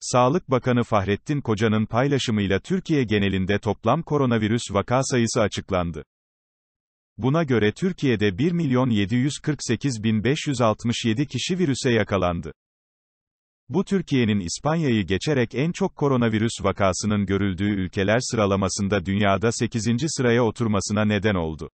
Sağlık Bakanı Fahrettin Koca'nın paylaşımıyla Türkiye genelinde toplam koronavirüs vaka sayısı açıklandı. Buna göre Türkiye'de 1.748.567 kişi virüse yakalandı. Bu Türkiye'nin İspanya'yı geçerek en çok koronavirüs vakasının görüldüğü ülkeler sıralamasında dünyada 8. sıraya oturmasına neden oldu.